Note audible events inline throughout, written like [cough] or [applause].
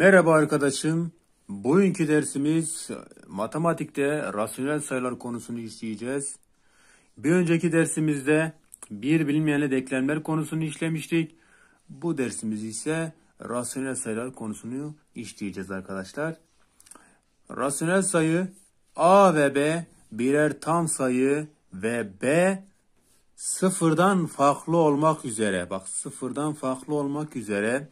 Merhaba arkadaşım. Bugünkü dersimiz matematikte rasyonel sayılar konusunu işleyeceğiz. Bir önceki dersimizde bir bilinmeyenle denklemler konusunu işlemiştik. Bu dersimiz ise rasyonel sayılar konusunu işleyeceğiz arkadaşlar. Rasyonel sayı A ve B birer tam sayı ve B sıfırdan farklı olmak üzere bak sıfırdan farklı olmak üzere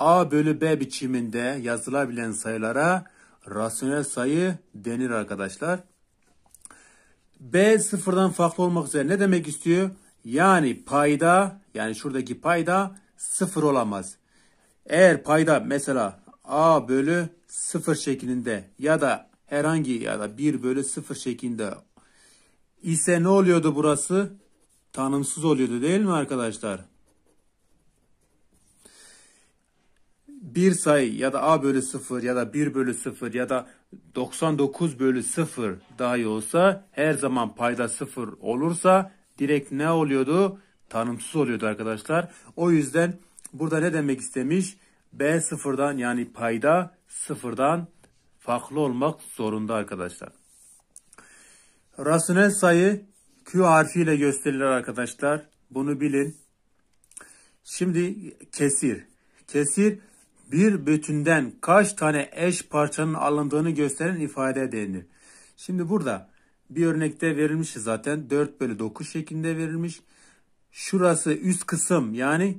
A bölü B biçiminde yazılabilen sayılara rasyonel sayı denir arkadaşlar. B sıfırdan farklı olmak üzere ne demek istiyor? Yani payda yani şuradaki payda sıfır olamaz. Eğer payda mesela A bölü sıfır şeklinde ya da herhangi ya da 1 bölü sıfır şeklinde ise ne oluyordu burası? Tanımsız oluyordu değil mi arkadaşlar? bir sayı ya da a bölü 0 ya da 1 bölü 0 ya da 99 bölü 0 dahi olsa her zaman payda 0 olursa direkt ne oluyordu? Tanımsız oluyordu arkadaşlar. O yüzden burada ne demek istemiş? B sıfırdan yani payda sıfırdan farklı olmak zorunda arkadaşlar. Rasyonel sayı Q harfiyle gösterilir arkadaşlar. Bunu bilin. Şimdi kesir. Kesir bir bütünden kaç tane eş parçanın alındığını gösteren ifade denir. Şimdi burada bir örnekte verilmiş zaten 4 bölü 9 şeklinde verilmiş. Şurası üst kısım yani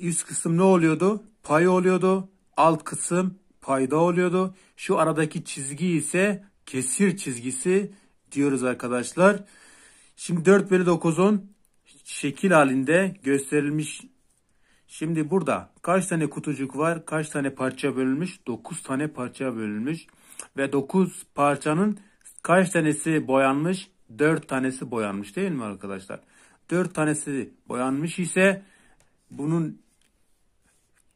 üst kısım ne oluyordu? Pay oluyordu. Alt kısım payda oluyordu. Şu aradaki çizgi ise kesir çizgisi diyoruz arkadaşlar. Şimdi 4 bölü 9'un şekil halinde gösterilmiş Şimdi burada kaç tane kutucuk var? Kaç tane parça bölünmüş? 9 tane parça bölünmüş. Ve 9 parçanın kaç tanesi boyanmış? 4 tanesi boyanmış değil mi arkadaşlar? 4 tanesi boyanmış ise bunun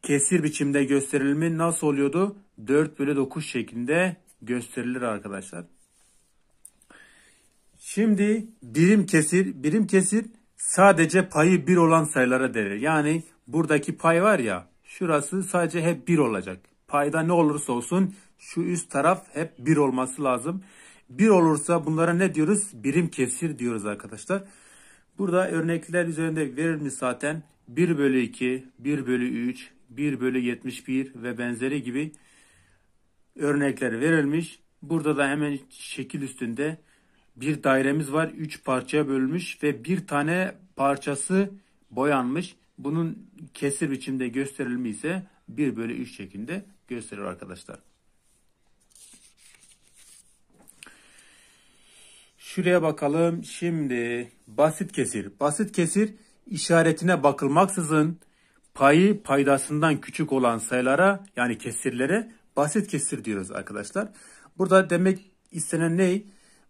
kesir biçimde gösterilimi nasıl oluyordu? 4 bölü 9 şeklinde gösterilir arkadaşlar. Şimdi birim kesir, birim kesir sadece payı bir olan sayılara denir. Yani buradaki pay var ya şurası sadece hep bir olacak. Payda ne olursa olsun şu üst taraf hep bir olması lazım. Bir olursa bunlara ne diyoruz? Birim kesir diyoruz arkadaşlar. Burada örnekler üzerinde verilmiş zaten 1 bölü 2, 1 bölü 3, 1 bölü 71 ve benzeri gibi örnekler verilmiş. Burada da hemen şekil üstünde bir dairemiz var. Üç parçaya bölünmüş ve bir tane parçası boyanmış. Bunun kesir biçimde gösterilme ise 1 bölü 3 şeklinde gösterir arkadaşlar. Şuraya bakalım. Şimdi basit kesir. Basit kesir işaretine bakılmaksızın payı paydasından küçük olan sayılara yani kesirlere basit kesir diyoruz arkadaşlar. Burada demek istenen ne?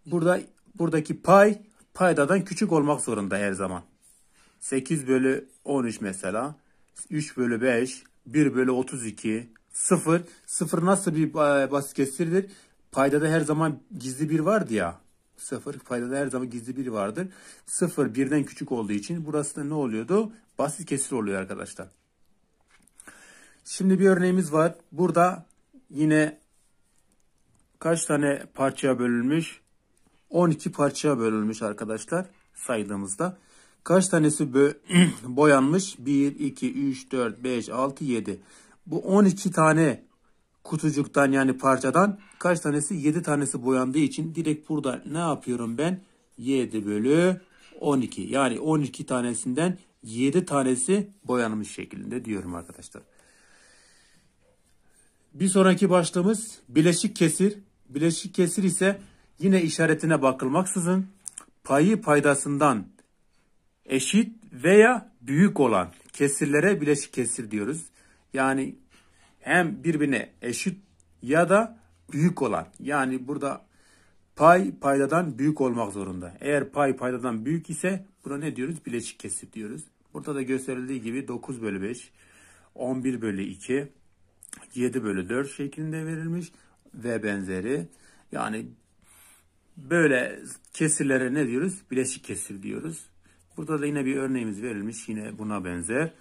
Burada Buradaki pay paydadan küçük olmak zorunda her zaman. 8 bölü 13 mesela. 3 bölü 5, 1 bölü 32, 0. 0 nasıl bir e, basit kesirdir? Paydada her zaman gizli bir vardı ya. 0 paydada her zaman gizli bir vardır. 0 birden küçük olduğu için burası da ne oluyordu? Basit kesir oluyor arkadaşlar. Şimdi bir örneğimiz var. Burada yine kaç tane parçaya bölünmüş? 12 parçaya bölünmüş arkadaşlar saydığımızda. Kaç tanesi [clears throat] boyanmış? 1, 2, 3, 4, 5, 6, 7. Bu 12 tane kutucuktan yani parçadan kaç tanesi? 7 tanesi boyandığı için direkt burada ne yapıyorum ben? 7 bölü 12. Yani 12 tanesinden 7 tanesi boyanmış şeklinde diyorum arkadaşlar. Bir sonraki başlığımız bileşik kesir. Bileşik kesir ise yine işaretine bakılmaksızın payı paydasından eşit veya büyük olan kesirlere bileşik kesir diyoruz. Yani hem birbirine eşit ya da büyük olan. Yani burada pay paydadan büyük olmak zorunda. Eğer pay paydadan büyük ise buna ne diyoruz? Bileşik kesir diyoruz. Burada da gösterildiği gibi 9 bölü 5, 11 bölü 2, 7 bölü 4 şeklinde verilmiş ve benzeri. Yani Böyle kesirlere ne diyoruz? Bileşik kesir diyoruz. Burada da yine bir örneğimiz verilmiş. Yine buna benzer.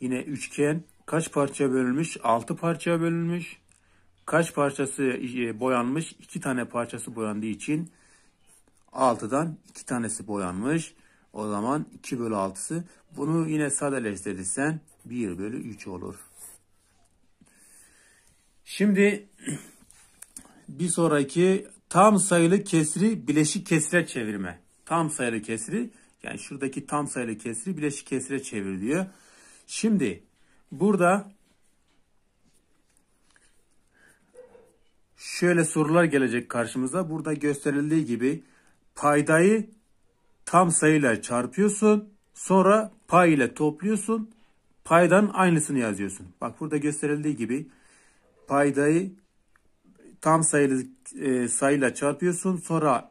Yine üçgen kaç parça bölünmüş? altı parçaya bölünmüş. Kaç parçası e, boyanmış? 2 tane parçası boyandığı için altıdan iki tanesi boyanmış. O zaman 2 bölü 6'sı. Bunu yine sadeleştirirsen 1 bölü 3 olur. Şimdi bir sonraki tam sayılı kesri bileşik kesire çevirme. Tam sayılı kesri yani şuradaki tam sayılı kesri bileşik kesire çevir Şimdi burada şöyle sorular gelecek karşımıza. Burada gösterildiği gibi paydayı tam sayıyla çarpıyorsun. Sonra pay ile topluyorsun. Paydan aynısını yazıyorsun. Bak burada gösterildiği gibi paydayı tam sayılı e, sayıyla çarpıyorsun. Sonra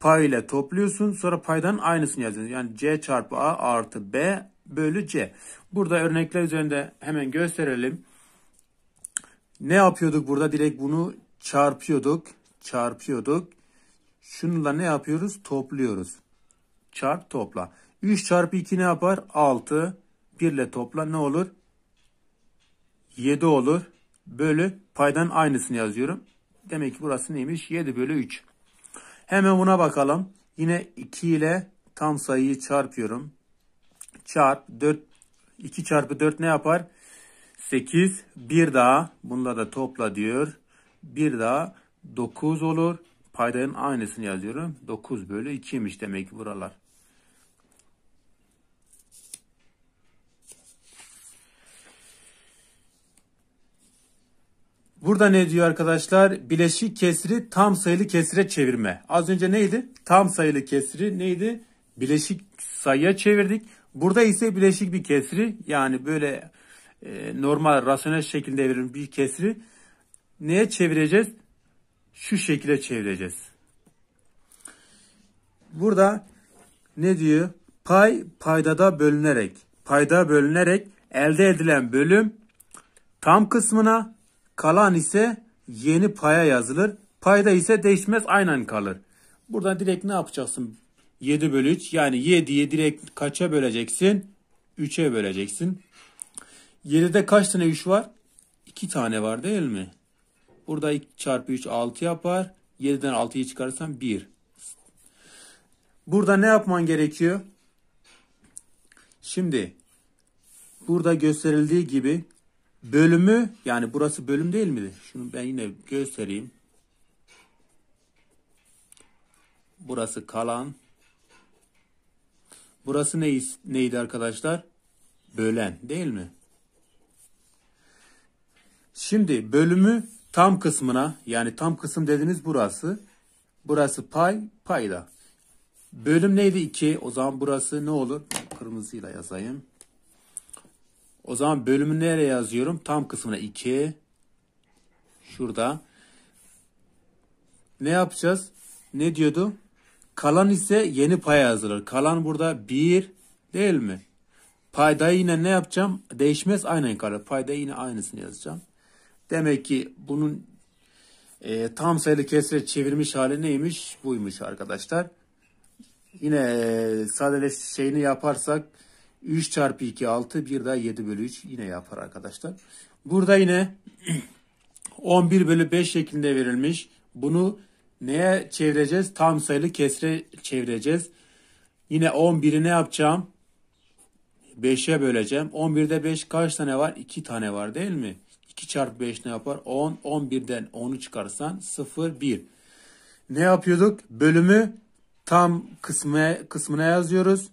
pay ile topluyorsun. Sonra paydan aynısını yazıyorsun. Yani C çarpı A artı B bölü C. Burada örnekler üzerinde hemen gösterelim. Ne yapıyorduk burada? Direkt bunu çarpıyorduk. Çarpıyorduk. Şununla ne yapıyoruz? Topluyoruz. Çarp topla. 3 çarpı 2 ne yapar? 6. 1 ile topla ne olur? 7 olur. Bölü paydan aynısını yazıyorum. Demek ki burası neymiş? 7 bölü 3. Hemen buna bakalım. Yine 2 ile tam sayıyı çarpıyorum. Çarp 4 2 çarpı 4 ne yapar? 8 bir daha bunları da topla diyor. Bir daha 9 olur. Paydanın aynısını yazıyorum. 9 bölü 2'ymiş demek ki buralar. Burada ne diyor arkadaşlar? Bileşik kesri tam sayılı kesire çevirme. Az önce neydi? Tam sayılı kesri neydi? Bileşik sayıya çevirdik. Burada ise bileşik bir kesri yani böyle e, normal rasyonel şekilde evrilmiş bir kesri neye çevireceğiz? Şu şekilde çevireceğiz. Burada ne diyor? Pay paydada bölünerek, payda bölünerek elde edilen bölüm tam kısmına Kalan ise yeni paya yazılır. Payda ise değişmez aynen kalır. Buradan direkt ne yapacaksın? 7 bölü 3 yani 7'yi direkt kaça böleceksin? 3'e böleceksin. 7'de kaç tane 3 var? 2 tane var değil mi? Burada 2 çarpı 3 6 yapar. 7'den 6'yı çıkarırsan 1. Burada ne yapman gerekiyor? Şimdi burada gösterildiği gibi bölümü yani burası bölüm değil miydi? Şunu ben yine göstereyim. Burası kalan. Burası ne, neydi arkadaşlar? Bölen değil mi? Şimdi bölümü tam kısmına yani tam kısım dediniz burası. Burası pay payda. Bölüm neydi 2? O zaman burası ne olur? Kırmızıyla yazayım. O zaman bölümü nereye yazıyorum? Tam kısmına 2. Şurada. Ne yapacağız? Ne diyordu? Kalan ise yeni paya yazılır. Kalan burada 1 değil mi? Paydayı yine ne yapacağım? Değişmez aynen kalır. Paydayı yine aynısını yazacağım. Demek ki bunun e, tam sayılı kesre çevirmiş hali neymiş? Buymuş arkadaşlar. Yine e, sadeleş şeyini yaparsak 3 çarpı 2 6 bir daha 7 bölü 3 yine yapar arkadaşlar. Burada yine 11 [clears throat] bölü 5 şeklinde verilmiş. Bunu neye çevireceğiz? Tam sayılı kesre çevireceğiz. Yine 11'i ne yapacağım? 5'e böleceğim. 11'de 5 kaç tane var? 2 tane var değil mi? 2 çarpı 5 ne yapar? 10. 11'den 10'u çıkarsan 0, 1. Ne yapıyorduk? Bölümü tam kısmı, kısmına yazıyoruz.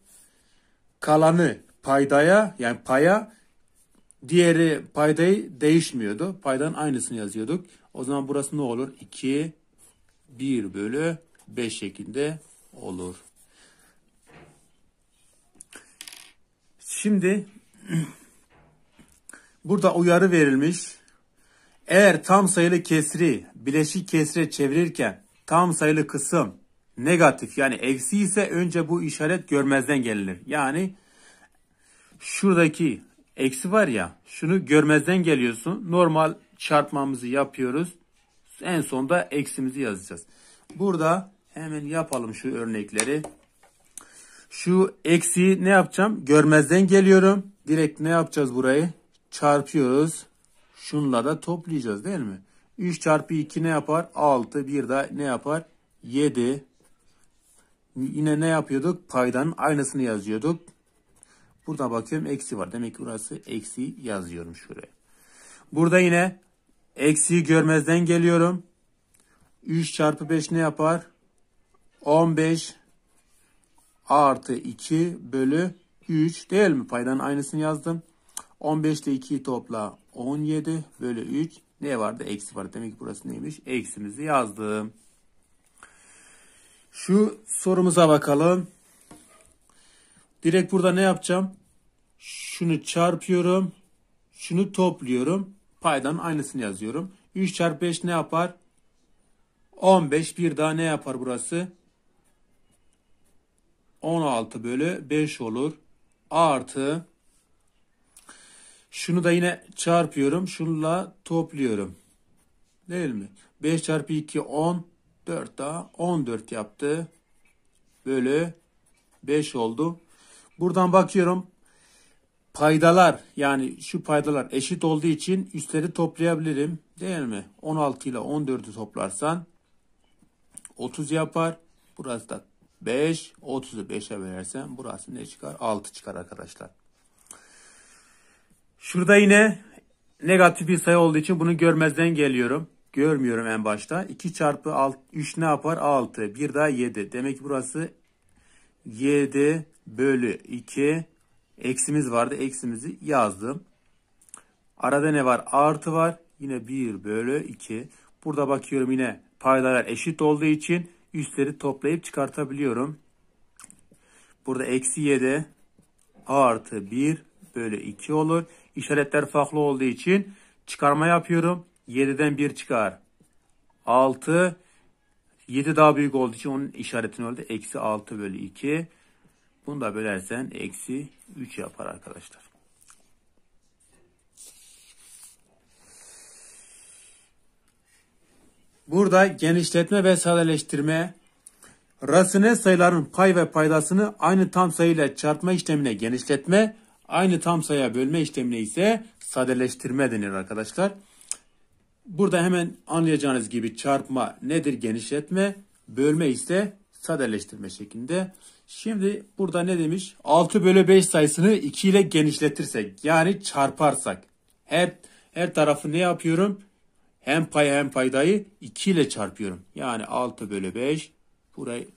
Kalanı paydaya yani paya diğeri paydayı değişmiyordu. paydan aynısını yazıyorduk. O zaman burası ne olur? 2 1 bölü 5 şeklinde olur. Şimdi [clears throat] burada uyarı verilmiş. Eğer tam sayılı kesri bileşik kesre çevirirken tam sayılı kısım negatif yani eksi ise önce bu işaret görmezden gelinir. Yani şuradaki eksi var ya şunu görmezden geliyorsun. Normal çarpmamızı yapıyoruz. En sonda eksimizi yazacağız. Burada hemen yapalım şu örnekleri. Şu eksi ne yapacağım? Görmezden geliyorum. Direkt ne yapacağız burayı? Çarpıyoruz. Şunla da toplayacağız değil mi? 3 çarpı 2 ne yapar? 6. Bir daha ne yapar? 7. Yine ne yapıyorduk? Paydanın aynısını yazıyorduk. Burada bakıyorum eksi var. Demek ki burası eksi yazıyorum şuraya. Burada yine eksiyi görmezden geliyorum. 3 çarpı 5 ne yapar? 15 artı 2 bölü 3 değil mi? Paydanın aynısını yazdım. 15 ile 2'yi topla 17 bölü 3 ne vardı? Eksi var. Demek ki burası neymiş? Eksimizi yazdım. Şu sorumuza bakalım. Direkt burada ne yapacağım? Şunu çarpıyorum. Şunu topluyorum. Paydan aynısını yazıyorum. 3 çarpı 5 ne yapar? 15 bir daha ne yapar burası? 16 bölü 5 olur. Artı şunu da yine çarpıyorum. Şunla topluyorum. Değil mi? 5 çarpı 2 10 4 daha 14 yaptı. Bölü 5 oldu. Buradan bakıyorum paydalar yani şu paydalar eşit olduğu için üstleri toplayabilirim değil mi? 16 ile 14'ü toplarsan 30 yapar. Burası da 5. 30'u 5'e verirsen burası ne çıkar? 6 çıkar arkadaşlar. Şurada yine negatif bir sayı olduğu için bunu görmezden geliyorum. Görmüyorum en başta. 2 çarpı 6, 3 ne yapar? 6. Bir daha 7. Demek ki burası 7 bölü 2 eksimiz vardı. Eksimizi yazdım. Arada ne var? Artı var. Yine 1 bölü 2. Burada bakıyorum yine paydalar eşit olduğu için üstleri toplayıp çıkartabiliyorum. Burada eksi 7 artı 1 bölü 2 olur. İşaretler farklı olduğu için çıkarma yapıyorum. 7'den 1 çıkar. 6 7 daha büyük olduğu için onun işaretini orada eksi 6 bölü 2. Bunu da bölersen eksi 3 yapar arkadaşlar. Burada genişletme ve sadeleştirme rasyonel sayıların pay ve paydasını aynı tam sayıyla çarpma işlemine genişletme, aynı tam sayıya bölme işlemine ise sadeleştirme denir arkadaşlar. Burada hemen anlayacağınız gibi çarpma nedir genişletme, bölme ise sadeleştirme şeklinde. Şimdi burada ne demiş? 6 bölü 5 sayısını 2 ile genişletirsek yani çarparsak. Her, her tarafı ne yapıyorum? Hem pay hem paydayı 2 ile çarpıyorum. Yani 6 bölü 5 burayı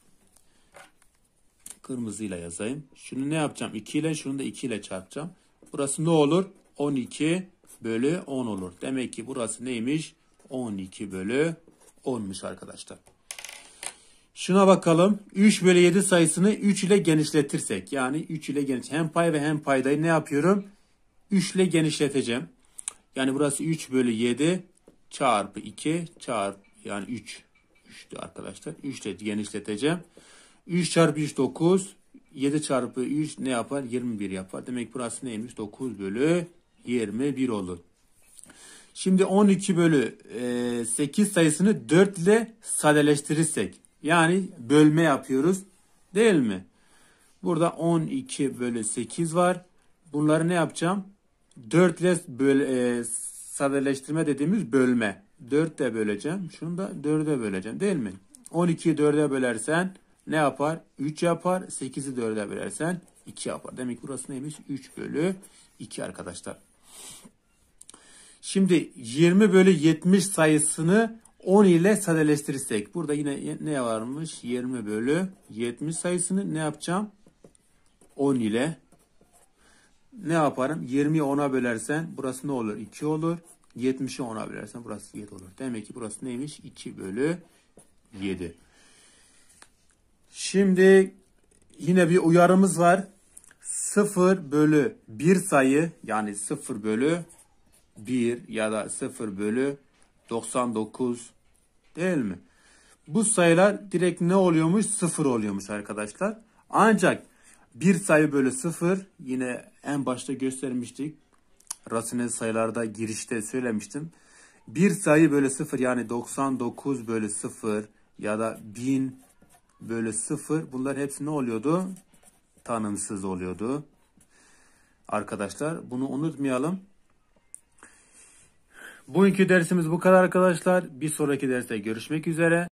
kırmızıyla yazayım. Şunu ne yapacağım? 2 ile şunu da 2 ile çarpacağım. Burası ne olur? 12 bölü 10 olur. Demek ki burası neymiş? 12 bölü 10'muş arkadaşlar. Şuna bakalım. 3 bölü 7 sayısını 3 ile genişletirsek. Yani 3 ile geniş. Hem pay ve hem paydayı ne yapıyorum? 3 ile genişleteceğim. Yani burası 3 bölü 7 çarpı 2 çarpı yani 3. 3'tü arkadaşlar. 3 ile genişleteceğim. 3 çarpı 3 9. 7 çarpı 3 ne yapar? 21 yapar. Demek burası neymiş? 9 bölü 21 olur. Şimdi 12 bölü 8 sayısını 4 ile sadeleştirirsek yani bölme yapıyoruz değil mi? Burada 12 bölü 8 var. Bunları ne yapacağım? 4 ile böl, e, sadeleştirme dediğimiz bölme. 4 de böleceğim. Şunu da 4'e böleceğim değil mi? 12'yi 4'e bölersen ne yapar? 3 yapar. 8'i 4'e bölersen 2 yapar. Demek burası neymiş? 3 bölü 2 arkadaşlar. Şimdi 20 bölü 70 sayısını 10 ile sadeleştirirsek. Burada yine ne varmış? 20 bölü 70 sayısını ne yapacağım? 10 ile ne yaparım? 20'yi 10'a bölersen burası ne olur? 2 olur. 70'i 10'a bölersen burası 7 olur. Demek ki burası neymiş? 2 bölü 7. Şimdi yine bir uyarımız var. 0 bölü 1 sayı yani 0 bölü 1 ya da 0 bölü 99 değil mi? Bu sayılar direkt ne oluyormuş? 0 oluyormuş arkadaşlar. Ancak bir sayı böyle 0 yine en başta göstermiştik. Rasyonel sayılarda girişte söylemiştim. Bir sayı böyle 0 yani 99 bölü 0 ya da 1000 bölü 0 bunlar hepsi ne oluyordu? Tanımsız oluyordu. Arkadaşlar bunu unutmayalım. Bugünkü dersimiz bu kadar arkadaşlar. Bir sonraki derste görüşmek üzere.